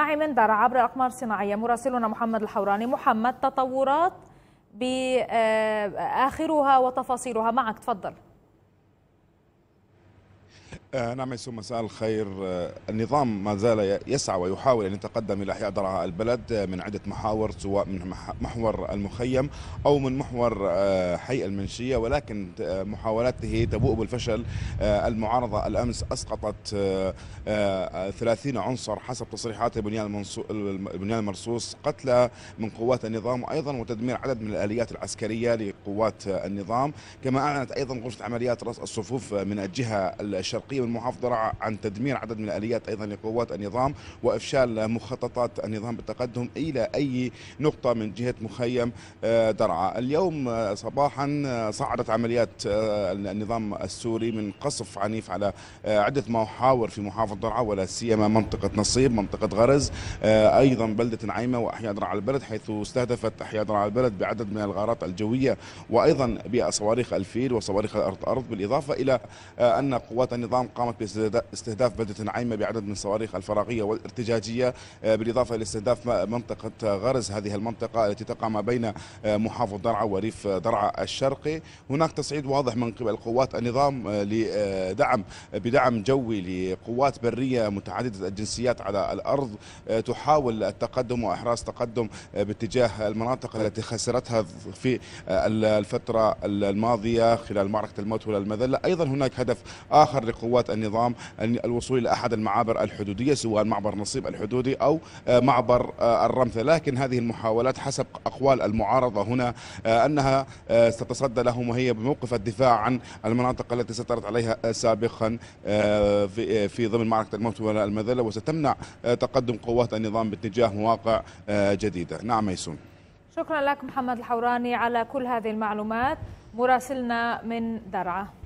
معي من درعا عبر الاقمار الصناعيه مراسلنا محمد الحوراني محمد تطورات بآخرها آه، وتفاصيلها معك تفضل آه، نعم يسوم مساء الخير آه، النظام ما زال يسعى ويحاول أن يتقدم إلى إحياء درعا البلد آه، من عدة محاور سواء من محور المخيم أو من محور حي المنشية ولكن محاولاته تبوء بالفشل المعارضة الأمس أسقطت 30 عنصر حسب تصريحات المنصو... البنيان المرصوص قتلى من قوات النظام وأيضا وتدمير عدد من الآليات العسكرية لقوات النظام كما أعلنت أيضا غرفة عمليات رأس الصفوف من الجهة الشرقية العسكرية والمحافظه عن تدمير عدد من الآليات أيضا لقوات النظام وإفشال مخططات النظام بالتقدم إلى أي نقطة من جهة مخيم آه، درعا اليوم آه، صباحا آه، صعدت عمليات النظام السوري من قصف عنيف على عدة محاور في محافظة درعا ولا سيما منطقة نصيب منطقة غرز أيضا بلدة نعيمة وأحياء درعا البلد حيث استهدفت أحياء درعا البلد بعدد من الغارات الجوية وأيضا بصواريخ الفيل وصواريخ الأرض أرض بالإضافة إلى أن قوات النظام قامت باستهداف بلدة نعيمة بعدد من الصواريخ الفراغية والارتجاجية آه، بالإضافة إلى استهداف منطقة غرز هذه المنطقة التي تقع ما بين آه، محافظ درعا وريف درعا الشرقي هناك تصعيد واضح من قبل قوات النظام آه، لدعم بدعم جوي لقوات برية متعددة الجنسيات على الأرض تحاول التقدم وإحراز تقدم باتجاه المناطق طيب. التي خسرتها في الفترة الماضية خلال معركة الموت والمذلة أيضا هناك هدف آخر لقوات قوات النظام الوصول إلى أحد المعابر الحدودية سواء معبر نصيب الحدودي أو آه، معبر آه، الرمثة لكن هذه المحاولات حسب أقوال المعارضة هنا آه، أنها ستتصدى لهم وهي بموقف الدفاع عن المناطق التي سيطرت عليها سابقا في ضمن معركة الموت والمذلة وستمنع تقدم قوات النظام باتجاه مواقع جديدة نعم ميسون شكرا لك محمد الحوراني على كل هذه المعلومات مراسلنا من درعا